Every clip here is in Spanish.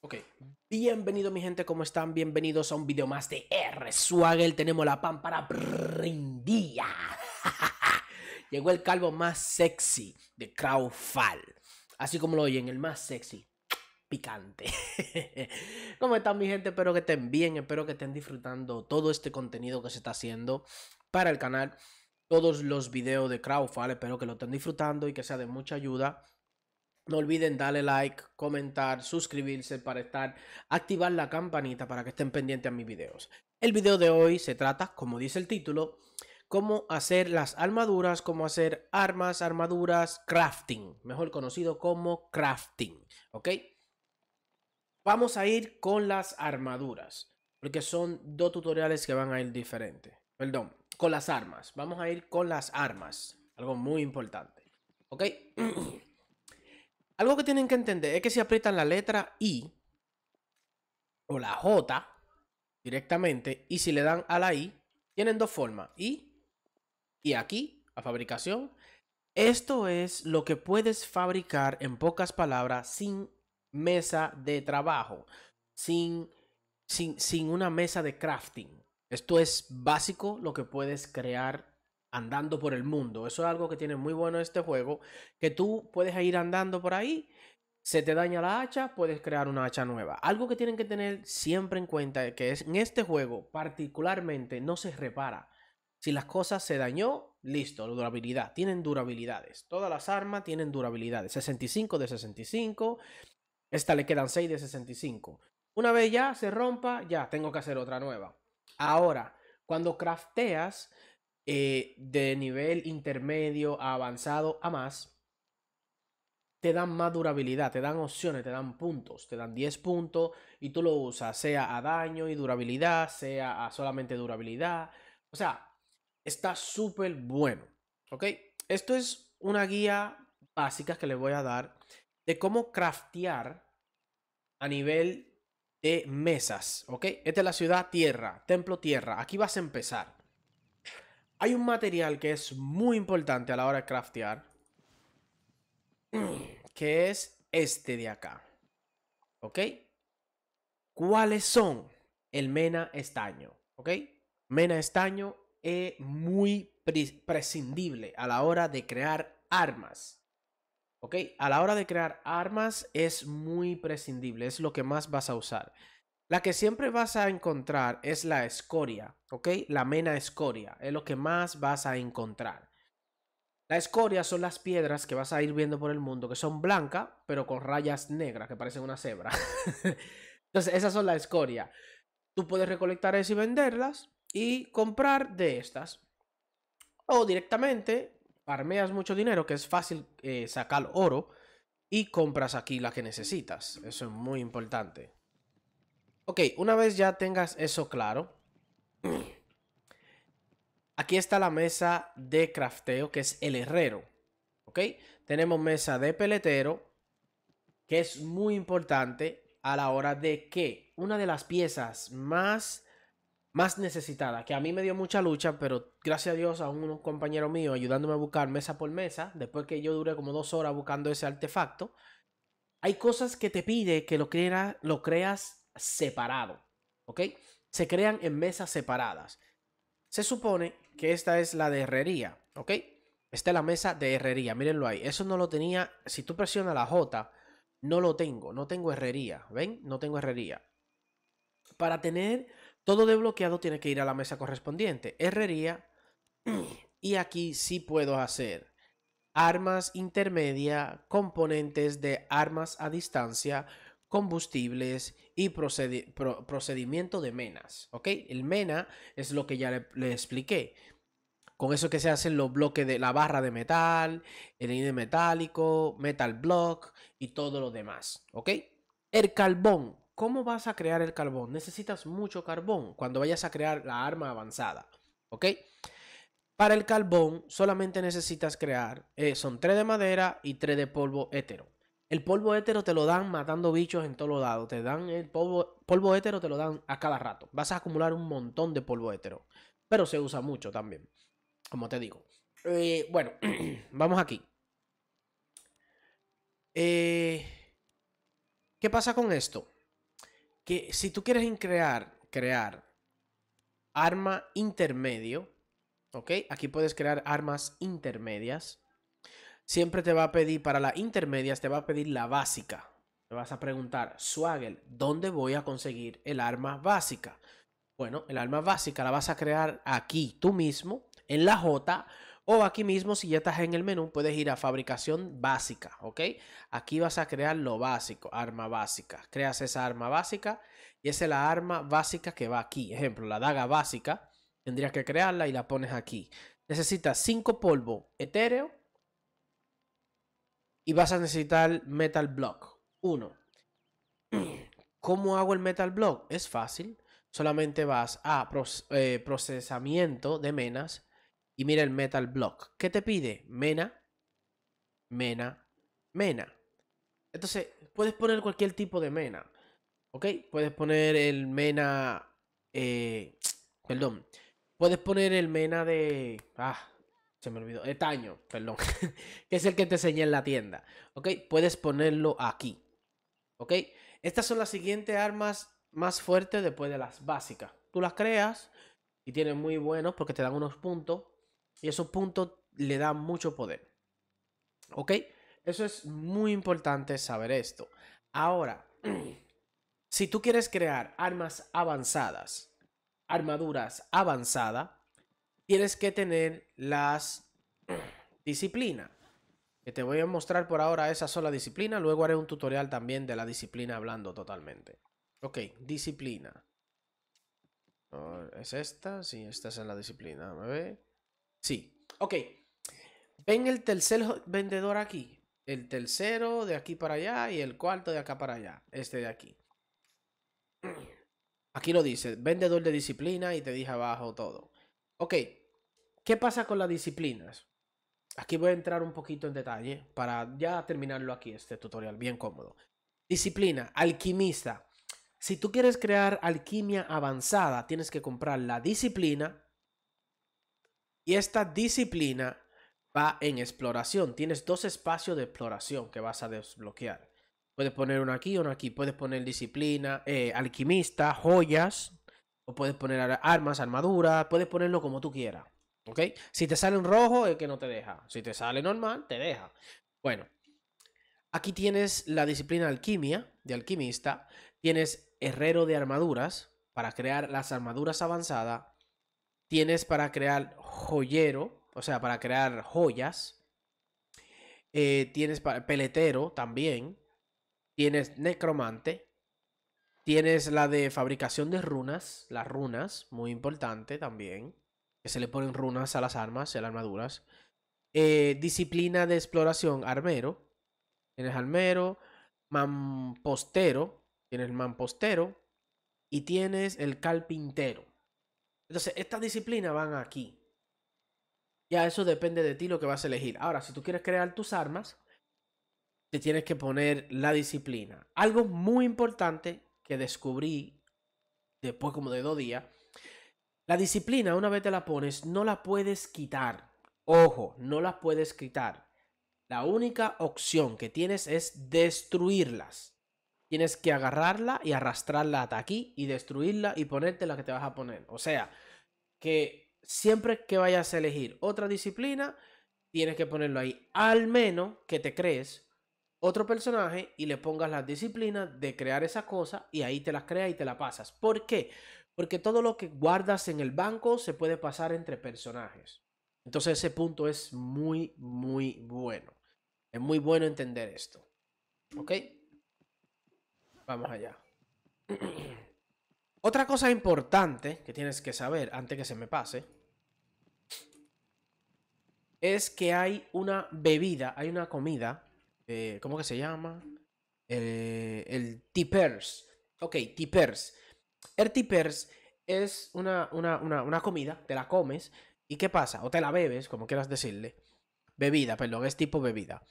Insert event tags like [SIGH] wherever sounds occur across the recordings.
Ok, bienvenido mi gente, ¿cómo están? Bienvenidos a un video más de R Swaggle, tenemos la para brindía. [LAUGHS] Llegó el calvo más sexy de Crowfall, así como lo oyen, el más sexy, picante. [LAUGHS] ¿Cómo están mi gente? Espero que estén bien, espero que estén disfrutando todo este contenido que se está haciendo para el canal. Todos los videos de Crowfall, espero que lo estén disfrutando y que sea de mucha ayuda no olviden darle like, comentar, suscribirse para estar, activar la campanita para que estén pendientes a mis videos. El video de hoy se trata, como dice el título, cómo hacer las armaduras, cómo hacer armas, armaduras, crafting, mejor conocido como crafting, ¿ok? Vamos a ir con las armaduras, porque son dos tutoriales que van a ir diferentes. Perdón, con las armas. Vamos a ir con las armas, algo muy importante, ¿ok? [CLEARS THROAT] Algo que tienen que entender es que si aprietan la letra I o la J directamente y si le dan a la I, tienen dos formas, I y aquí, a fabricación. Esto es lo que puedes fabricar en pocas palabras sin mesa de trabajo, sin, sin, sin una mesa de crafting. Esto es básico lo que puedes crear andando por el mundo. Eso es algo que tiene muy bueno este juego, que tú puedes ir andando por ahí, se te daña la hacha, puedes crear una hacha nueva. Algo que tienen que tener siempre en cuenta es que en este juego particularmente no se repara. Si las cosas se dañó, listo, durabilidad. Tienen durabilidades. Todas las armas tienen durabilidades. 65 de 65. Esta le quedan 6 de 65. Una vez ya se rompa, ya tengo que hacer otra nueva. Ahora, cuando crafteas, eh, de nivel intermedio a avanzado a más, te dan más durabilidad, te dan opciones, te dan puntos, te dan 10 puntos y tú lo usas, sea a daño y durabilidad, sea a solamente durabilidad. O sea, está súper bueno. ¿Ok? Esto es una guía básica que les voy a dar de cómo craftear a nivel de mesas. ¿Ok? Esta es la ciudad tierra, templo tierra. Aquí vas a empezar. Hay un material que es muy importante a la hora de craftear. Que es este de acá. ¿Ok? ¿Cuáles son? El mena estaño. ¿Ok? Mena estaño es muy prescindible a la hora de crear armas. ¿Ok? A la hora de crear armas es muy prescindible. Es lo que más vas a usar. La que siempre vas a encontrar es la escoria, ¿ok? La mena escoria es lo que más vas a encontrar. La escoria son las piedras que vas a ir viendo por el mundo, que son blancas, pero con rayas negras, que parecen una cebra. [LAUGHS] Entonces, esas son la escoria. Tú puedes recolectar eso y venderlas y comprar de estas. O directamente, armeas mucho dinero, que es fácil eh, sacar oro, y compras aquí la que necesitas. Eso es muy importante. Ok, una vez ya tengas eso claro, [CLEARS THROAT] aquí está la mesa de crafteo que es el herrero. Ok, tenemos mesa de peletero que es muy importante a la hora de que una de las piezas más, más necesitada, que a mí me dio mucha lucha, pero gracias a Dios a un compañero mío ayudándome a buscar mesa por mesa, después que yo duré como dos horas buscando ese artefacto, hay cosas que te pide que lo, crea, lo creas separado. ¿Ok? Se crean en mesas separadas. Se supone que esta es la de herrería. ¿Ok? Esta es la mesa de herrería. Mírenlo ahí. Eso no lo tenía. Si tú presionas la J, no lo tengo. No tengo herrería. ¿Ven? No tengo herrería. Para tener todo desbloqueado, tiene que ir a la mesa correspondiente. Herrería. [CLEARS THROAT] Y aquí sí puedo hacer armas intermedia, componentes de armas a distancia, combustibles y procedimiento de menas. ¿Ok? El mena es lo que ya le, expliqué. Con eso que se hacen los bloques de la barra de metal, el índice metálico, metal block y todo lo demás. ¿Ok? El carbón. ¿Cómo vas a crear el carbón? Necesitas mucho carbón cuando vayas a crear la arma avanzada. ¿Ok? Para el carbón solamente necesitas crear, eh, son 3 de madera y tres de polvo hétero. El polvo hétero te lo dan matando bichos en todos lados. Te dan el polvo, polvo hétero, te lo dan a cada rato. Vas a acumular un montón de polvo hétero. Pero se usa mucho también. Como te digo. Eh, bueno, [CLEARS THROAT] vamos aquí. Eh, ¿Qué pasa con esto? Que si tú quieres crear, crear arma intermedio, ¿ok? Aquí puedes crear armas intermedias siempre te va a pedir para las intermedias, te va a pedir la básica. Te vas a preguntar, Swagel, ¿dónde voy a conseguir el arma básica? Bueno, el arma básica la vas a crear aquí tú mismo, en la J, o aquí mismo, si ya estás en el menú, puedes ir a fabricación básica, ¿ok? Aquí vas a crear lo básico, arma básica. Creas esa arma básica y esa es la arma básica que va aquí. Ejemplo, la daga básica, tendrías que crearla y la pones aquí. Necesitas 5 polvo etéreo, y vas a necesitar Metal Block. Uno. [CLEARS THROAT] ¿Cómo hago el Metal Block? Es fácil. Solamente vas a eh, procesamiento de menas y mira el Metal Block. ¿Qué te pide? Mena, mena, mena. Entonces, puedes poner cualquier tipo de mena. ¿Ok? Puedes poner el mena... Eh, [TSK] perdón. Puedes poner el mena de... Ah, se me olvidó, etaño, perdón, [LAUGHS] que es el que te enseñé en la tienda, ¿ok? Puedes ponerlo aquí, ¿ok? Estas son las siguientes armas más fuertes después de las básicas. Tú las creas y tienen muy buenos porque te dan unos puntos y esos puntos le dan mucho poder, ¿ok? Eso es muy importante saber esto. Ahora, [CLEARS THROAT] si tú quieres crear armas avanzadas, armaduras avanzadas, tienes que tener las disciplinas. Que te voy a mostrar por ahora esa sola disciplina. Luego haré un tutorial también de la disciplina hablando totalmente. Ok, disciplina. ¿Es esta? Sí, esta es en la disciplina. ¿Me ve? Sí. Ok. ¿Ven el tercer vendedor aquí? El tercero de aquí para allá y el cuarto de acá para allá. Este de aquí. [CLEARS THROAT] Aquí lo dice, vendedor de disciplina y te dije abajo todo. Ok, ¿qué pasa con las disciplinas? Aquí voy a entrar un poquito en detalle para ya terminarlo aquí, este tutorial, bien cómodo. Disciplina, alquimista. Si tú quieres crear alquimia avanzada, tienes que comprar la disciplina. Y esta disciplina va en exploración. Tienes dos espacios de exploración que vas a desbloquear. Puedes poner uno aquí, uno aquí. Puedes poner disciplina, eh, alquimista, joyas. O puedes poner armas, armaduras... puedes ponerlo como tú quieras. ¿Ok? Si te sale un rojo, es que no te deja. Si te sale normal, te deja. Bueno, aquí tienes la disciplina alquimia, de alquimista. Tienes herrero de armaduras, para crear las armaduras avanzadas. Tienes para crear joyero, o sea, para crear joyas. Eh, tienes para, peletero también. Tienes necromante. Tienes la de fabricación de runas, las runas, muy importante también, que se le ponen runas a las armas a las armaduras. Eh, disciplina de exploración, armero. Tienes armero, mampostero, tienes el mampostero y tienes el carpintero. Entonces, estas disciplinas van aquí. Ya eso depende de ti lo que vas a elegir. Ahora, si tú quieres crear tus armas, te tienes que poner la disciplina. Algo muy importante que descubrí después como de dos días. La disciplina, una vez te la pones, no la puedes quitar. Ojo, no la puedes quitar. La única opción que tienes es destruirlas. Tienes que agarrarla y arrastrarla hasta aquí y destruirla y ponerte la que te vas a poner. O sea, que siempre que vayas a elegir otra disciplina, tienes que ponerlo ahí. Al menos que te crees otro personaje y le pongas la disciplina de crear esa cosa y ahí te las creas y te la pasas. ¿Por qué? Porque todo lo que guardas en el banco se puede pasar entre personajes. Entonces ese punto es muy, muy bueno. Es muy bueno entender esto. ¿Ok? Vamos allá. [CLEARS THROAT] Otra cosa importante que tienes que saber antes que se me pase es que hay una bebida, hay una comida eh, ¿cómo que se llama? Eh, el Tippers. Ok, Tippers. El tipers es una, comida, te la comes, ¿y qué pasa? O te la bebes, como quieras decirle. Bebida, perdón, es tipo bebida.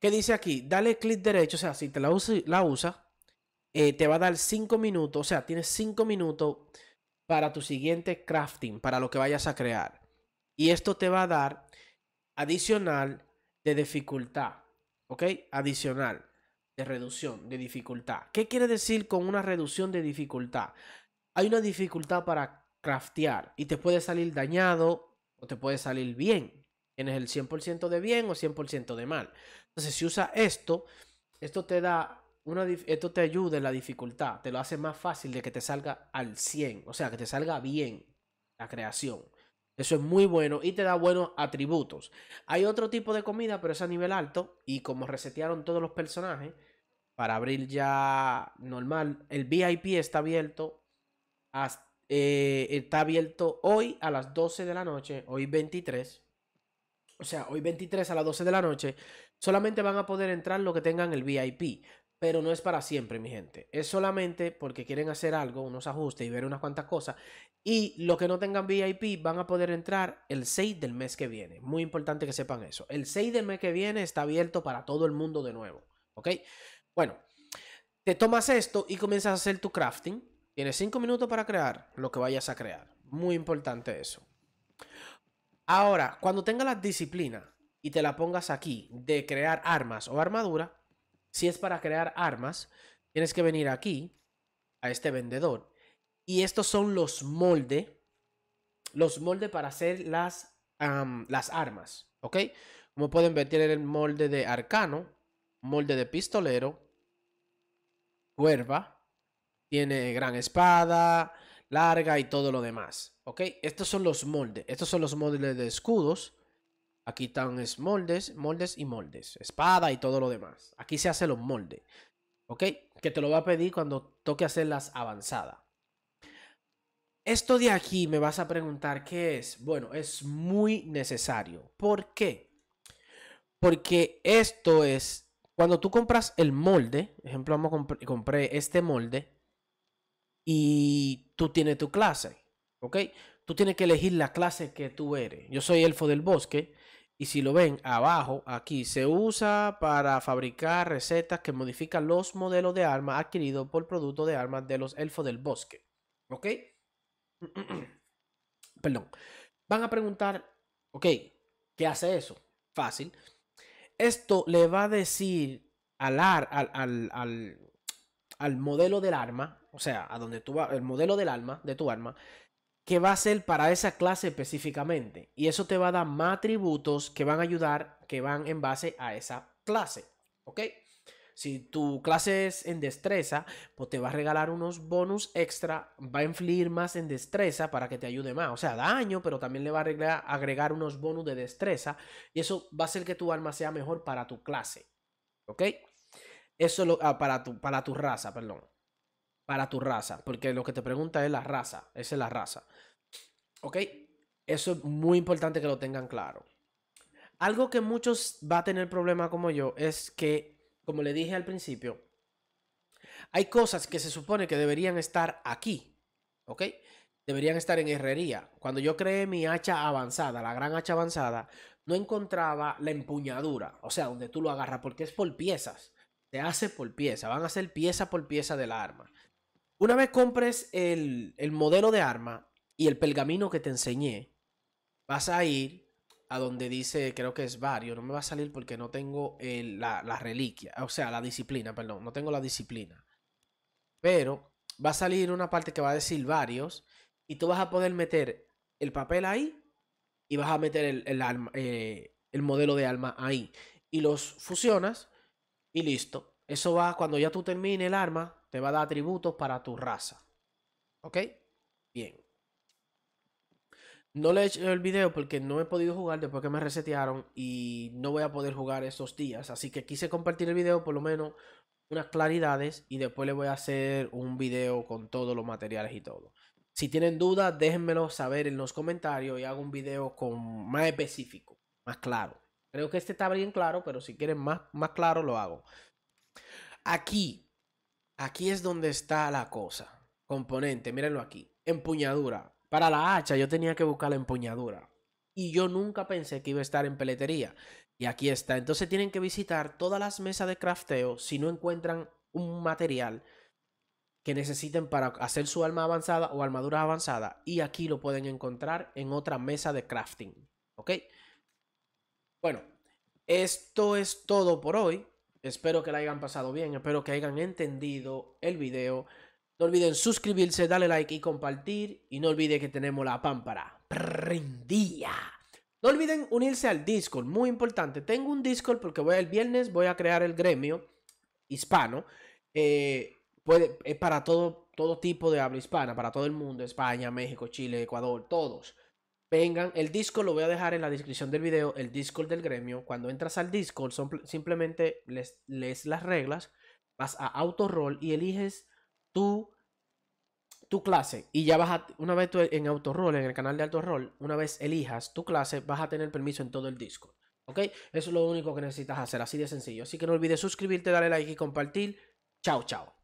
¿Qué dice aquí? Dale clic derecho, o sea, si te la usa, la usa eh, te va a dar 5 minutos, o sea, tienes 5 minutos para tu siguiente crafting, para lo que vayas a crear. Y esto te va a dar adicional de dificultad. ¿ok? Adicional, de reducción, de dificultad. ¿Qué quiere decir con una reducción de dificultad? Hay una dificultad para craftear y te puede salir dañado o te puede salir bien. Tienes el 100% de bien o 100% de mal. Entonces, si usa esto, esto te da una, esto te ayuda en la dificultad, te lo hace más fácil de que te salga al 100, o sea, que te salga bien la creación. Eso es muy bueno y te da buenos atributos. Hay otro tipo de comida, pero es a nivel alto. Y como resetearon todos los personajes, para abrir ya normal, el VIP está abierto. Eh, está abierto hoy a las 12 de la noche, hoy 23. O sea, hoy 23 a las 12 de la noche. Solamente van a poder entrar lo que tengan el VIP. Pero no es para siempre, mi gente. Es solamente porque quieren hacer algo, unos ajustes y ver unas cuantas cosas. Y los que no tengan VIP van a poder entrar el 6 del mes que viene. Muy importante que sepan eso. El 6 del mes que viene está abierto para todo el mundo de nuevo. ¿Ok? Bueno, te tomas esto y comienzas a hacer tu crafting. Tienes 5 minutos para crear lo que vayas a crear. Muy importante eso. Ahora, cuando tengas la disciplina y te la pongas aquí de crear armas o armadura, si es para crear armas, tienes que venir aquí a este vendedor y estos son los moldes. Los moldes para hacer las, las armas. ¿Ok? Como pueden ver, tiene el molde de arcano, molde de pistolero, cuerva, tiene gran espada, larga y todo lo demás. ¿Ok? Estos son los moldes. Estos son los moldes de escudos. Aquí están moldes, moldes y moldes. Espada y todo lo demás. Aquí se hace los moldes. ¿Ok? Que te lo va a pedir cuando toque hacer las avanzadas. Esto de aquí me vas a preguntar qué es. Bueno, es muy necesario. ¿Por qué? Porque esto es, cuando tú compras el molde, ejemplo, vamos compré este molde y tú tienes tu clase, ¿ok? Tú tienes que elegir la clase que tú eres. Yo soy elfo del bosque y si lo ven abajo, aquí se usa para fabricar recetas que modifican los modelos de armas adquiridos por producto de armas de los elfos del bosque, ¿ok? [CLEARS THROAT] Perdón. Van a preguntar, ok, ¿qué hace eso? Fácil. Esto le va a decir al, al, al, al, modelo del arma, o sea, a donde tú vas, el modelo del arma, de tu arma, que va a ser para esa clase específicamente. Y eso te va a dar más atributos que van a ayudar, que van en base a esa clase. ¿Ok? Si tu clase es en destreza, pues te va a regalar unos bonus extra, va a influir más en destreza para que te ayude más. O sea, daño, pero también le va a agregar, agregar unos bonus de destreza y eso va a hacer que tu arma sea mejor para tu clase. ¿Ok? Eso lo, ah, para, tu, para tu raza, perdón. Para tu raza, porque lo que te pregunta es la raza. Esa es la raza. ¿Ok? Eso es muy importante que lo tengan claro. Algo que muchos va a tener problema como yo es que como le dije al principio, hay cosas que se supone que deberían estar aquí, ¿ok? Deberían estar en herrería. Cuando yo creé mi hacha avanzada, la gran hacha avanzada, no encontraba la empuñadura, o sea, donde tú lo agarras, porque es por piezas. Se hace por pieza, van a ser pieza por pieza de la arma. Una vez compres el, el modelo de arma y el pergamino que te enseñé, vas a ir a donde dice, creo que es varios. no me va a salir porque no tengo la, reliquia, o sea, la disciplina, perdón, no tengo la disciplina. Pero va a salir una parte que va a decir varios y tú vas a poder meter el papel ahí y vas a meter el, el eh, modelo de alma ahí. Y los fusionas y listo. Eso va, cuando ya tú termines el arma, te va a dar atributos para tu raza. ¿Ok? Bien. No le he hecho el video porque no he podido jugar después que me resetearon y no voy a poder jugar estos días. Así que quise compartir el video por lo menos unas claridades y después le voy a hacer un video con todos los materiales y todo. Si tienen dudas, déjenmelo saber en los comentarios y hago un video con más específico, más claro. Creo que este está bien claro, pero si quieren más, más claro lo hago. Aquí, aquí es donde está la cosa. Componente, mírenlo aquí. Empuñadura para la hacha yo tenía que buscar la empuñadura. Y yo nunca pensé que iba a estar en peletería. Y aquí está. Entonces tienen que visitar todas las mesas de crafteo si no encuentran un material que necesiten para hacer su alma avanzada o armadura avanzada. Y aquí lo pueden encontrar en otra mesa de crafting. ¿Ok? Bueno, esto es todo por hoy. Espero que la hayan pasado bien. Espero que hayan entendido el video. No olviden suscribirse, darle like y compartir. Y no olviden que tenemos la pámpara prendida. No olviden unirse al Discord, muy importante. Tengo un Discord porque voy el viernes, voy a crear el gremio hispano. Eh, puede, es para todo, todo tipo de habla hispana, para todo el mundo, España, México, Chile, Ecuador, todos. Vengan, el Discord lo voy a dejar en la descripción del video, el Discord del gremio. Cuando entras al Discord, simplemente lees, las reglas, vas a roll y eliges tu, tu clase y ya vas a, una vez tú en Autoroll en el canal de Autoroll, una vez elijas tu clase, vas a tener permiso en todo el disco ¿Ok? Eso es lo único que necesitas hacer, así de sencillo. Así que no olvides suscribirte, darle like y compartir. Chao, chao.